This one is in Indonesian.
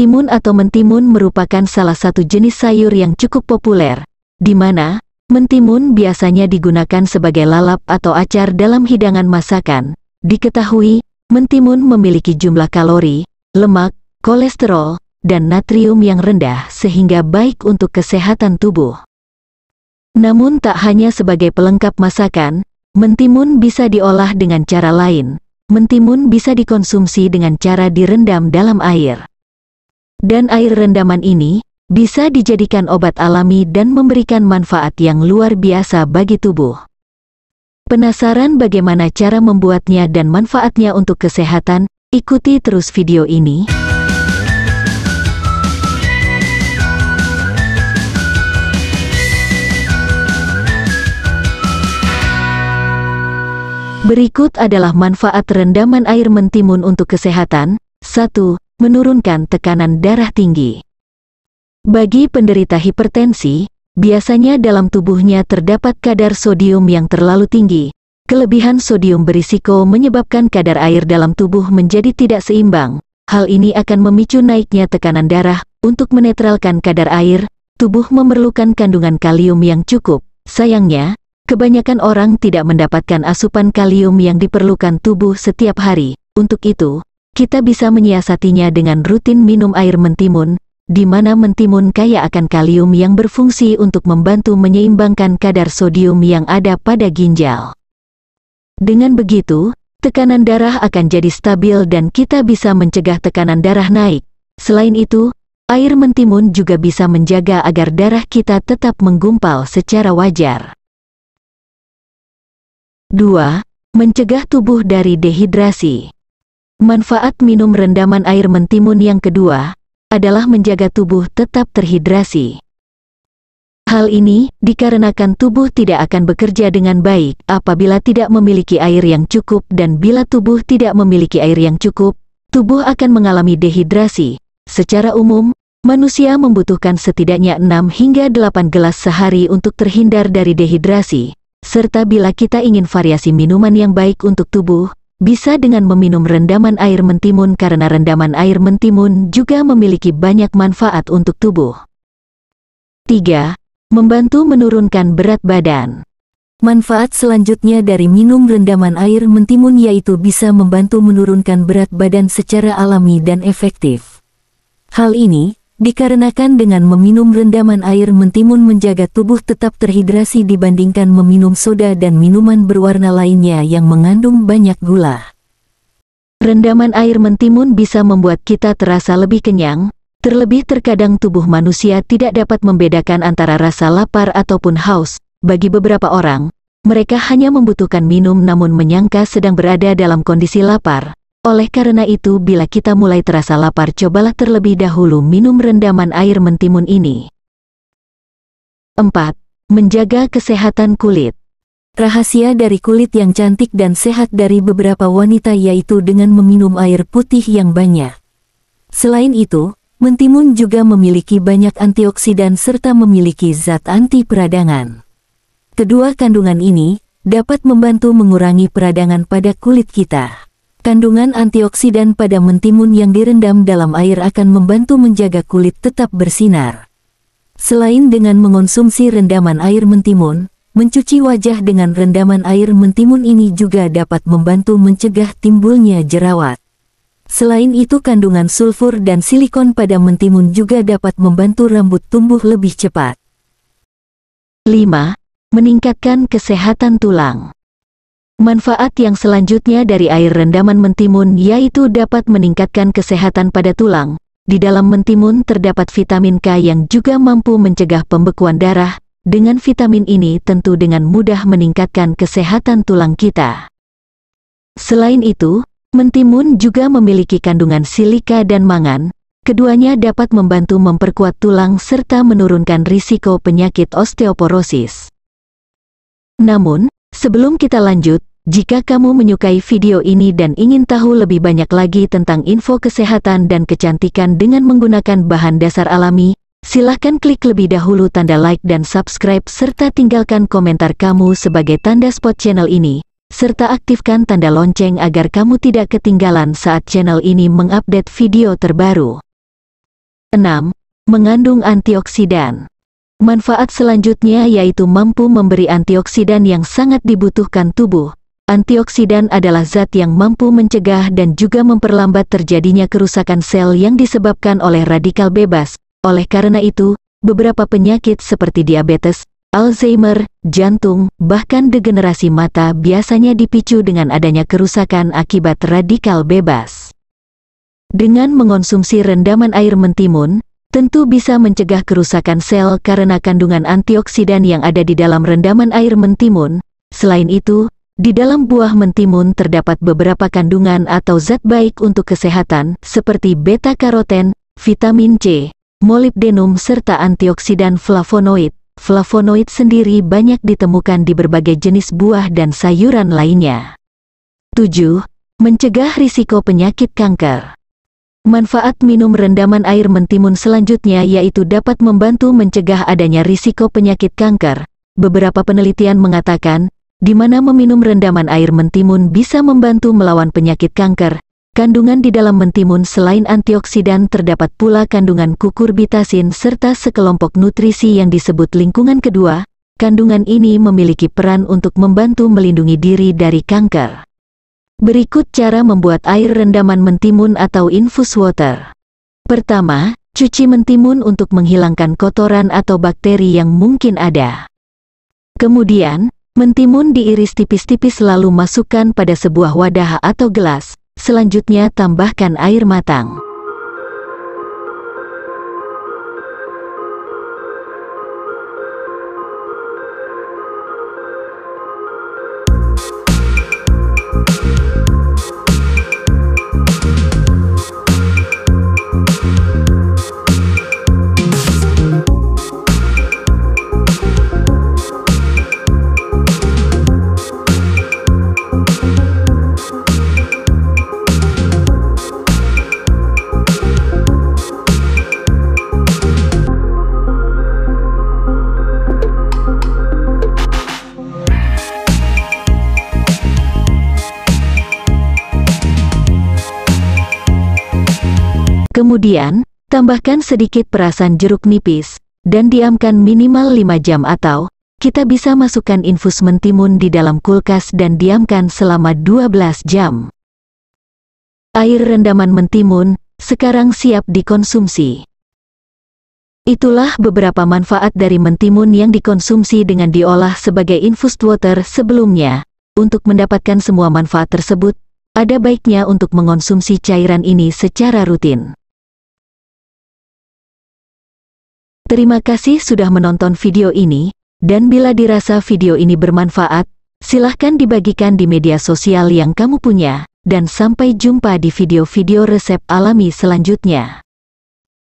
Timun atau mentimun merupakan salah satu jenis sayur yang cukup populer, di mana mentimun biasanya digunakan sebagai lalap atau acar dalam hidangan masakan. Diketahui, mentimun memiliki jumlah kalori, lemak, kolesterol, dan natrium yang rendah sehingga baik untuk kesehatan tubuh. Namun tak hanya sebagai pelengkap masakan, mentimun bisa diolah dengan cara lain. Mentimun bisa dikonsumsi dengan cara direndam dalam air. Dan air rendaman ini bisa dijadikan obat alami dan memberikan manfaat yang luar biasa bagi tubuh. Penasaran bagaimana cara membuatnya dan manfaatnya untuk kesehatan? Ikuti terus video ini. Berikut adalah manfaat rendaman air mentimun untuk kesehatan. 1 menurunkan tekanan darah tinggi. Bagi penderita hipertensi, biasanya dalam tubuhnya terdapat kadar sodium yang terlalu tinggi. Kelebihan sodium berisiko menyebabkan kadar air dalam tubuh menjadi tidak seimbang. Hal ini akan memicu naiknya tekanan darah. Untuk menetralkan kadar air, tubuh memerlukan kandungan kalium yang cukup. Sayangnya, kebanyakan orang tidak mendapatkan asupan kalium yang diperlukan tubuh setiap hari. Untuk itu, kita bisa menyiasatinya dengan rutin minum air mentimun, di mana mentimun kaya akan kalium yang berfungsi untuk membantu menyeimbangkan kadar sodium yang ada pada ginjal. Dengan begitu, tekanan darah akan jadi stabil dan kita bisa mencegah tekanan darah naik. Selain itu, air mentimun juga bisa menjaga agar darah kita tetap menggumpal secara wajar. 2. Mencegah tubuh dari dehidrasi Manfaat minum rendaman air mentimun yang kedua adalah menjaga tubuh tetap terhidrasi. Hal ini dikarenakan tubuh tidak akan bekerja dengan baik apabila tidak memiliki air yang cukup dan bila tubuh tidak memiliki air yang cukup, tubuh akan mengalami dehidrasi. Secara umum, manusia membutuhkan setidaknya 6 hingga 8 gelas sehari untuk terhindar dari dehidrasi, serta bila kita ingin variasi minuman yang baik untuk tubuh, bisa dengan meminum rendaman air mentimun karena rendaman air mentimun juga memiliki banyak manfaat untuk tubuh. 3. Membantu menurunkan berat badan Manfaat selanjutnya dari minum rendaman air mentimun yaitu bisa membantu menurunkan berat badan secara alami dan efektif. Hal ini Dikarenakan dengan meminum rendaman air mentimun menjaga tubuh tetap terhidrasi dibandingkan meminum soda dan minuman berwarna lainnya yang mengandung banyak gula. Rendaman air mentimun bisa membuat kita terasa lebih kenyang, terlebih terkadang tubuh manusia tidak dapat membedakan antara rasa lapar ataupun haus. Bagi beberapa orang, mereka hanya membutuhkan minum namun menyangka sedang berada dalam kondisi lapar. Oleh karena itu bila kita mulai terasa lapar cobalah terlebih dahulu minum rendaman air mentimun ini. 4. Menjaga kesehatan kulit Rahasia dari kulit yang cantik dan sehat dari beberapa wanita yaitu dengan meminum air putih yang banyak. Selain itu, mentimun juga memiliki banyak antioksidan serta memiliki zat anti peradangan. Kedua kandungan ini dapat membantu mengurangi peradangan pada kulit kita. Kandungan antioksidan pada mentimun yang direndam dalam air akan membantu menjaga kulit tetap bersinar. Selain dengan mengonsumsi rendaman air mentimun, mencuci wajah dengan rendaman air mentimun ini juga dapat membantu mencegah timbulnya jerawat. Selain itu kandungan sulfur dan silikon pada mentimun juga dapat membantu rambut tumbuh lebih cepat. 5. Meningkatkan kesehatan tulang Manfaat yang selanjutnya dari air rendaman mentimun yaitu dapat meningkatkan kesehatan pada tulang. Di dalam mentimun terdapat vitamin K yang juga mampu mencegah pembekuan darah, dengan vitamin ini tentu dengan mudah meningkatkan kesehatan tulang kita. Selain itu, mentimun juga memiliki kandungan silika dan mangan, keduanya dapat membantu memperkuat tulang serta menurunkan risiko penyakit osteoporosis. Namun, sebelum kita lanjut, jika kamu menyukai video ini dan ingin tahu lebih banyak lagi tentang info kesehatan dan kecantikan dengan menggunakan bahan dasar alami, silahkan klik lebih dahulu tanda like dan subscribe serta tinggalkan komentar kamu sebagai tanda spot channel ini, serta aktifkan tanda lonceng agar kamu tidak ketinggalan saat channel ini mengupdate video terbaru. 6. Mengandung antioksidan Manfaat selanjutnya yaitu mampu memberi antioksidan yang sangat dibutuhkan tubuh, Antioksidan adalah zat yang mampu mencegah dan juga memperlambat terjadinya kerusakan sel yang disebabkan oleh radikal bebas. Oleh karena itu, beberapa penyakit seperti diabetes, Alzheimer, jantung, bahkan degenerasi mata biasanya dipicu dengan adanya kerusakan akibat radikal bebas. Dengan mengonsumsi rendaman air mentimun, tentu bisa mencegah kerusakan sel karena kandungan antioksidan yang ada di dalam rendaman air mentimun. Selain itu, di dalam buah mentimun terdapat beberapa kandungan atau zat baik untuk kesehatan, seperti beta-karoten, vitamin C, molibdenum serta antioksidan flavonoid. Flavonoid sendiri banyak ditemukan di berbagai jenis buah dan sayuran lainnya. 7. Mencegah risiko penyakit kanker. Manfaat minum rendaman air mentimun selanjutnya yaitu dapat membantu mencegah adanya risiko penyakit kanker. Beberapa penelitian mengatakan, di mana meminum rendaman air mentimun bisa membantu melawan penyakit kanker. Kandungan di dalam mentimun selain antioksidan terdapat pula kandungan kukurbitasin serta sekelompok nutrisi yang disebut lingkungan kedua. Kandungan ini memiliki peran untuk membantu melindungi diri dari kanker. Berikut cara membuat air rendaman mentimun atau infus water. Pertama, cuci mentimun untuk menghilangkan kotoran atau bakteri yang mungkin ada. Kemudian, Mentimun diiris tipis-tipis lalu masukkan pada sebuah wadah atau gelas, selanjutnya tambahkan air matang. Kemudian, tambahkan sedikit perasan jeruk nipis, dan diamkan minimal 5 jam atau, kita bisa masukkan infus mentimun di dalam kulkas dan diamkan selama 12 jam. Air rendaman mentimun, sekarang siap dikonsumsi. Itulah beberapa manfaat dari mentimun yang dikonsumsi dengan diolah sebagai infused water sebelumnya. Untuk mendapatkan semua manfaat tersebut, ada baiknya untuk mengonsumsi cairan ini secara rutin. Terima kasih sudah menonton video ini, dan bila dirasa video ini bermanfaat, silahkan dibagikan di media sosial yang kamu punya, dan sampai jumpa di video-video resep alami selanjutnya.